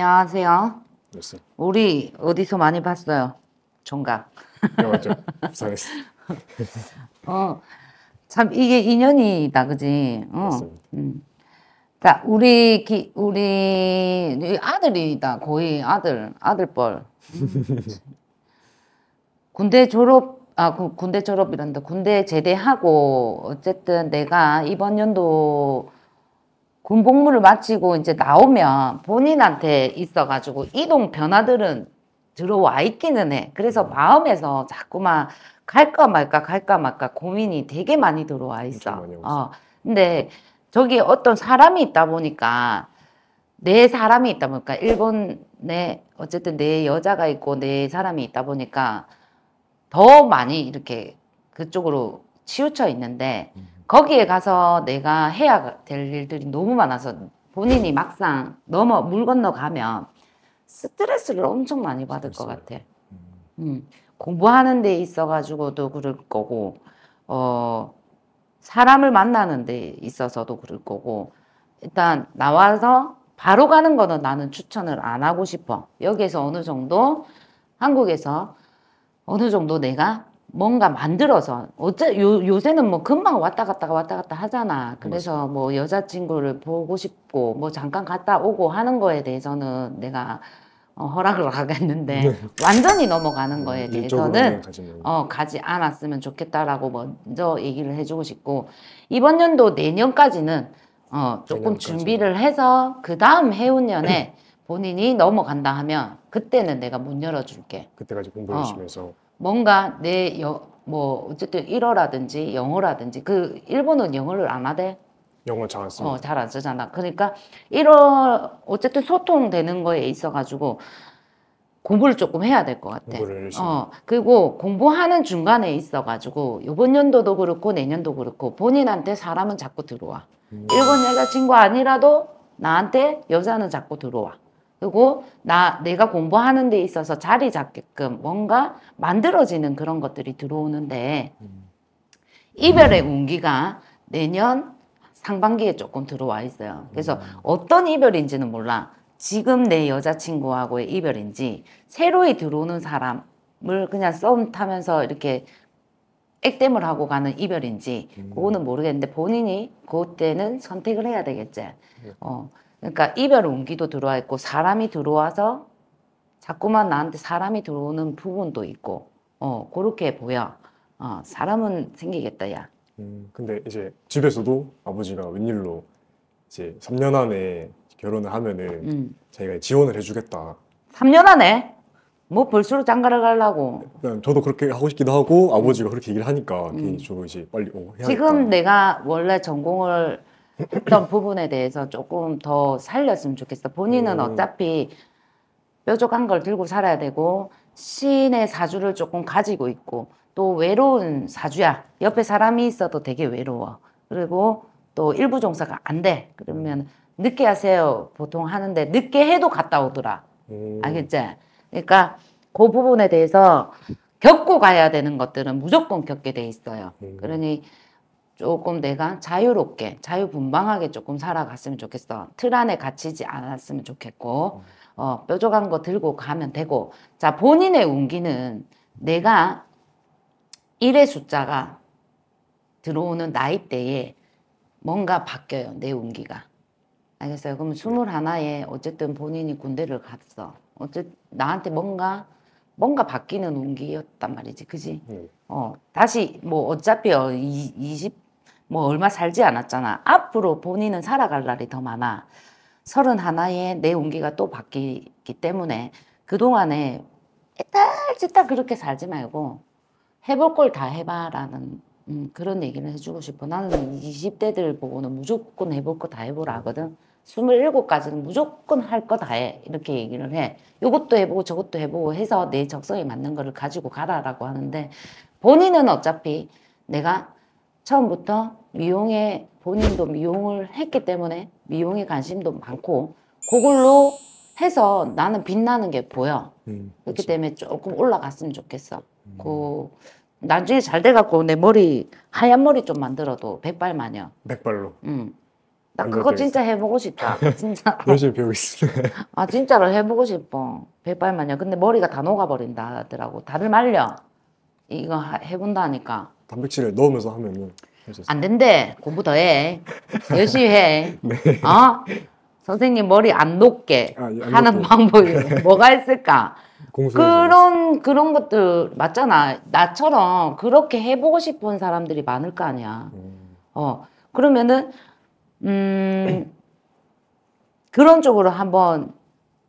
안녕하세요. 됐어. 우리 어디서 많이 봤어요. 종각. 네, 맞죠. 부산에서. 어, 참 이게 인연이다, 그지? 어. 맞습니다. 음. 자, 우리 기, 우리 아들이다, 거의 아들, 아들뻘. 군대 졸업, 아, 구, 군대 졸업이란다. 군대 제대하고 어쨌든 내가 이번 연도 군복무를 마치고 이제 나오면 본인한테 있어가지고 이동 변화들은 들어와 있기는 해. 그래서 음. 마음에서 자꾸만 갈까 말까 갈까 말까 고민이 되게 많이 들어와 있어. 어. 근데 저기 어떤 사람이 있다 보니까 내 사람이 있다 보니까 일본에 어쨌든 내 여자가 있고 내 사람이 있다 보니까 더 많이 이렇게 그쪽으로 치우쳐 있는데 음. 거기에 가서 내가 해야 될 일들이 너무 많아서 본인이 음. 막상 넘어 물 건너 가면 스트레스를 엄청 많이 받을 것 같아. 음. 음, 공부하는 데 있어가지고도 그럴 거고, 어, 사람을 만나는 데 있어서도 그럴 거고, 일단 나와서 바로 가는 거는 나는 추천을 안 하고 싶어. 여기에서 어느 정도, 한국에서 어느 정도 내가 뭔가 만들어서 어째 요, 요새는 뭐 금방 왔다 갔다 왔다 갔다 하잖아. 그래서 뭐 여자친구를 보고 싶고 뭐 잠깐 갔다 오고 하는 거에 대해서는 내가 어, 허락을 하겠는데 네. 완전히 넘어가는 거에 음, 대해서는 어, 가지 않았으면 좋겠다라고 먼저 얘기를 해주고 싶고 이번 연도 내년까지는 어, 조금 내년까지. 준비를 해서 그 다음 해운년에 본인이 넘어간다 하면 그때는 내가 못 열어줄게. 그때까지 공부를 어. 열심히 해서. 뭔가 내 여, 뭐 어쨌든 일어라든지 영어라든지 그 일본은 영어를 안 하대. 영어 잘안 써. 어, 잘 안 쓰잖아. 그러니까 일어 어쨌든 소통되는 거에 있어 가지고 공부를 조금 해야 될 것 같아. 공부를 어, 그리고 공부하는 중간에 있어가지고 이번 연도도 그렇고 내년도 그렇고 본인한테 사람은 자꾸 들어와. 음. 일본 여자친구 아니라도 나한테 여자는 자꾸 들어와. 그리고 나 내가 공부하는 데 있어서 자리 잡게끔 뭔가 만들어지는 그런 것들이 들어오는데 음. 이별의 운기가 내년 상반기에 조금 들어와 있어요. 그래서 음. 어떤 이별인지는 몰라. 지금 내 여자친구하고의 이별인지 새로이 들어오는 사람을 그냥 썸 타면서 이렇게 액땜을 하고 가는 이별인지 음. 그거는 모르겠는데 본인이 그때는 선택을 해야 되겠지. 네. 어. 그러니까 이별 운기도 들어와 있고 사람이 들어와서 자꾸만 나한테 사람이 들어오는 부분도 있고 어 그렇게 보여 어 사람은 생기겠다 야 음, 근데 이제 집에서도 아버지가 웬일로 이제 3년 안에 결혼을 하면은 음. 자기가 지원을 해주겠다 3년 안에 뭐 벌수로 장가를 가려고 저도 그렇게 하고 싶기도 하고 아버지가 그렇게 얘기를 하니까 음. 괜히 저도 이제 빨리 오, 어, 해야겠다. 지금 내가 원래 전공을 어떤 부분에 대해서 조금 더 살렸으면 좋겠어. 본인은 음. 어차피 뾰족한 걸 들고 살아야 되고 시인의 사주를 조금 가지고 있고 또 외로운 사주야. 옆에 사람이 있어도 되게 외로워. 그리고 또 일부 종사가 안 돼. 그러면 늦게 하세요. 보통 하는데 늦게 해도 갔다 오더라. 음. 알겠지? 그러니까 그 부분에 대해서 겪고 가야 되는 것들은 무조건 겪게 돼 있어요. 음. 그러니 조금 내가 자유롭게 자유분방하게 조금 살아갔으면 좋겠어 틀 안에 갇히지 않았으면 좋겠고 어, 뾰족한 거 들고 가면 되고 자 본인의 운기는 내가 일의 숫자가 들어오는 나이대에 뭔가 바뀌어요 내 운기가 알겠어요 그럼 네. 스물 하나에 어쨌든 본인이 군대를 갔어 어쨌 든 나한테 뭔가 뭔가 바뀌는 운기였단 말이지 그지 네. 어 다시 뭐 어차피 어, 이, 20뭐 얼마 살지 않았잖아. 앞으로 본인은 살아갈 날이 더 많아. 서른 하나에 내 운기가 또 바뀌기 때문에 그동안에 애딸짓딸 그렇게 살지 말고 해볼 걸 다 해봐라는 음, 그런 얘기를 해주고 싶어. 나는 20대들 보고는 무조건 해볼 거 다 해보라 하거든. 27까지는 무조건 할 거 다 해. 이렇게 얘기를 해. 요것도 해보고 저것도 해보고 해서 내 적성에 맞는 거를 가지고 가라라고 하는데 본인은 어차피 내가 처음부터 미용에 본인도 미용을 했기 때문에 미용에 관심도 많고 그걸로 해서 나는 빛나는 게 보여. 음, 그렇기 때문에 조금 올라갔으면 좋겠어. 음. 그 나중에 잘 돼갖고 내 머리 하얀 머리 좀 만들어도 백발 마녀. 백발로. 응나 음. 그거 진짜 해보고 싶다. 진짜. 열심히 배우고 있습아 진짜로 해보고 싶어. 백발 마녀. 근데 머리가 다 녹아버린다 하더라고. 다들 말려. 이거 해본다니까. 단백질을 넣으면서 하면은 안 된대. 공부 더 해. 열심히 해. 네. 어? 선생님 머리 안 녹게 아, 예, 안 하는 녹게. 네. 방법이 뭐가 있을까? 그런 그런 것들 맞잖아. 나처럼 그렇게 해보고 싶은 사람들이 많을 거 아니야. 음. 어 그러면은 음 그런 쪽으로 한번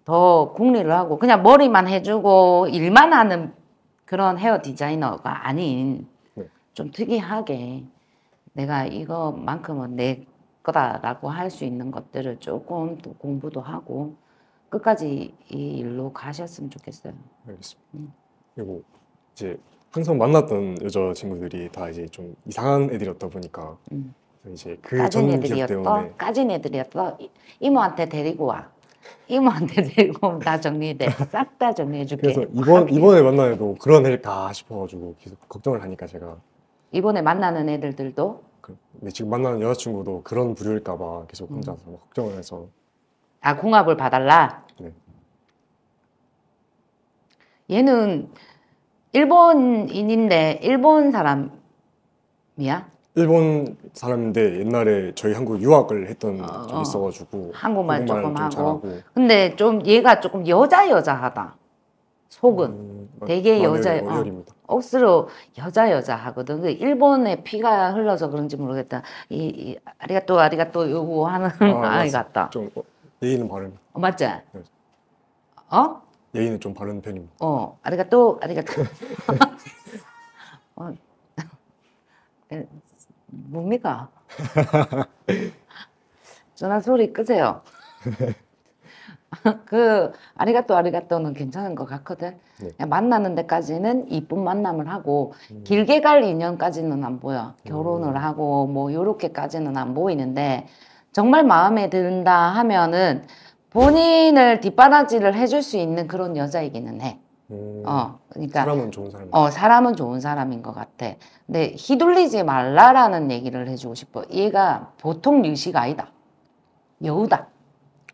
더 국리를 하고 그냥 머리만 해주고 일만 하는 그런 헤어 디자이너가 아닌 좀 특이하게 내가 이거만큼은 내 거다라고 할 수 있는 것들을 조금 또 공부도 하고 끝까지 이 일로 가셨으면 좋겠어요. 알겠습니다. 음. 그리고 이제 항상 만났던 여자 친구들이 다 이제 좀 이상한 애들이었다 보니까 음. 이제 그 까진 애들이 까진 애들이었다. 이모한테 데리고 와. 이모한테 데리고 오 정리돼. 싹 다 정리해줄게. 그래서 이번 이번에 만나도 그런 애일까 싶어가지고 계속 걱정을 하니까 제가 이번에 만나는 애들들도 근데 지금 만나는 여자친구도 그런 부류일까봐 계속 음. 혼자서 막 걱정을 해서 아 궁합을 봐달라. 네. 얘는 일본인인데 일본 사람이야? 일본 사람인데 옛날에 저희 한국 유학을 했던 어, 적이 있어가지고 한국말 조금 하고 근데 좀 얘가 조금 여자 여자하다. 속은 음, 되게 여자 어, 억수로 여자 여자 하거든. 그 일본의 피가 흘러서 그런지 모르겠다. 이, 이 아리가또 아리가또 요구 하는 아, 이 같다. 좀 어, 예의는 바른. 어, 맞지? 네. 어? 예의는 좀 바른 편입니다. 어, 아리가또 아리가또. 어, 뭡니까? 전화 소리 끄세요. 그 아리가또 아리가또는 괜찮은 것 같거든. 네. 만나는 데까지는 이쁜 만남을 하고 음. 길게 갈 인연까지는 안 보여. 음. 결혼을 음. 하고 뭐 요렇게까지는 안 보이는데 정말 마음에 든다 하면은 본인을 뒷바라지를 해줄 수 있는 그런 여자이기는 해. 음. 어, 그러니까 사람은 좋은 사람. 어, 사람은 좋은 사람인 것 같아. 근데 휘둘리지 말라라는 얘기를 해주고 싶어. 얘가 보통 유식 아이다. 여우다.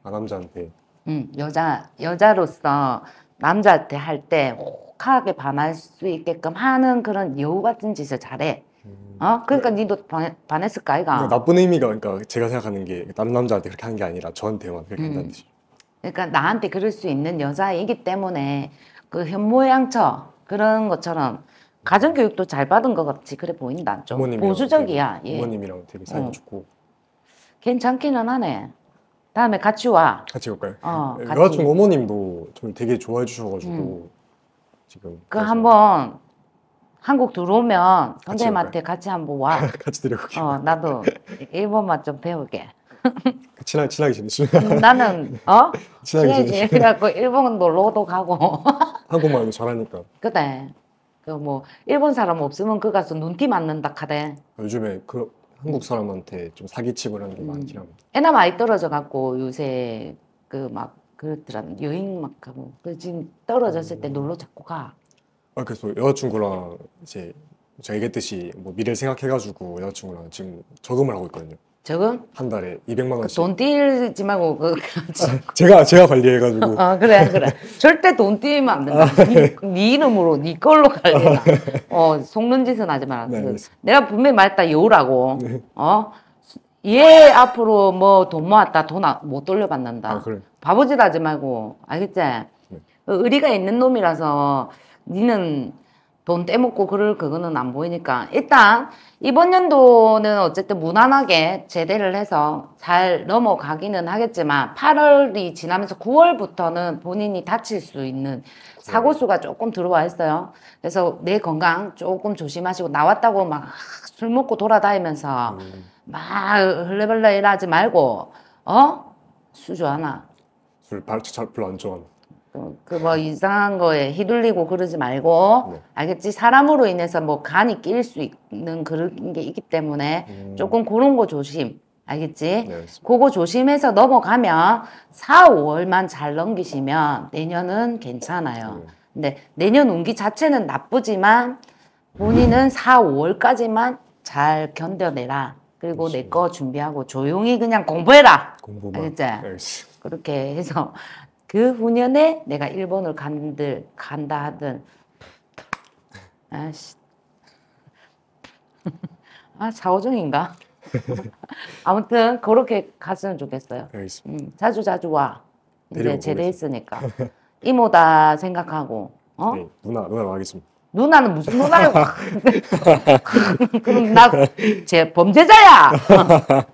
아 남자한테. 음, 여자 여자로서 남자한테 할 때 혹하게 반할 수 있게끔 하는 그런 여우 같은 짓을 잘해. 음. 어? 그러니까 네. 니도 반, 반했을까 아이가? 그러니까 나쁜 의미가 그러니까 제가 생각하는 게 남 남자한테 그렇게 하는 게 아니라 저한테만 그렇게 음. 한다는 뜻이. 그러니까 나한테 그럴 수 있는 여자이기 때문에 그 현모양처 그런 것처럼 가정 교육도 잘 받은 것 같이 그래 보인다. 좀 보수적이야. 되게, 예. 부모님이랑 되게 사이가 어. 좋고. 괜찮기는 하네. 다음에 같이 와. 같이 올까요? 어, 네, 같이. 여하 어머님도 저 되게 좋아해 주셔가지고 음. 지금. 그 한 번 한국 들어오면 선생님한테 같이, 같이 한번 와. 같이 데려올게 어, 나도 일본말 좀 배우게. 친하, 그 친하게 지내시나는 음, 어? 친하게 지내 고 일본 놀러도 가고. 한국말도 잘하니까. 그래. 그뭐 일본 사람 없으면 그 가서 눈티 맞는다 카대. 요즘에 그 한국 사람한테 좀 사기치고 이런 게 음. 많긴 합니다. 애나 많이 떨어져 갖고 요새 그 막 그렇더라는 여행 막 하고 그 지금 떨어졌을 음. 때 놀러 자꾸 가. 아 그래서 여자친구랑 이제 제가 얘기했듯이 뭐 미래 생각해가지고 여자친구랑 지금 저금을 하고 있거든요. 저거? 한 달에 200만 그 원씩. 그돈 띄지 말고 그 제가 제가 관리해가지고. 아 그래 그래. 절대 돈 띄면 안 된다. 아, 네. 네, 이름으로 네 걸로 관리해라. 아, 네. 어 속는 짓은 하지 마라. 네, 그 내가 분명히 말했다 여우라고. 네. 어얘 앞으로 뭐 돈 모았다 돈못 아, 돌려받는다. 아, 그래. 바보짓 하지 말고 알겠지? 네. 그 의리가 있는 놈이라서 니는 돈 떼먹고 그럴 그거는 안 보이니까 일단 이번 연도는 어쨌든 무난하게 제대를 해서 잘 넘어가기는 하겠지만 8월이 지나면서 9월부터는 본인이 다칠 수 있는 사고 네. 수가 조금 들어와 있어요. 그래서 내 건강 조금 조심하시고 나왔다고 막 술 먹고 돌아다니면서 음. 막 흘레벌레 일하지 말고 어 수주 하나 술 별로 안 좋아하는 그뭐 그 이상한 거에 휘둘리고 그러지 말고 네. 알겠지 사람으로 인해서 뭐 간이 낄 수 있는 그런 게 있기 때문에 음. 조금 그런 거 조심 알겠지 네, 그거 조심해서 넘어가면 4, 5월만 잘 넘기시면 내년은 괜찮아요 네. 근데 내년 운기 자체는 나쁘지만 본인은 4, 5월까지만 잘 견뎌내라 그리고 내 거 준비하고 조용히 그냥 공부해라 공부만 알겠지 알겠습니다. 그렇게 해서 그 후년에 내가 일본을 간들 간다 하든 아씨 아 좌우정인가 아무튼 그렇게 갔으면 좋겠어요. 음, 자주 자주 와 이제 제대했으니까 이모다 생각하고 어 네, 누나 누나 와겠습니다. 누나는 무슨 누나야? 그럼 나 제 범죄자야.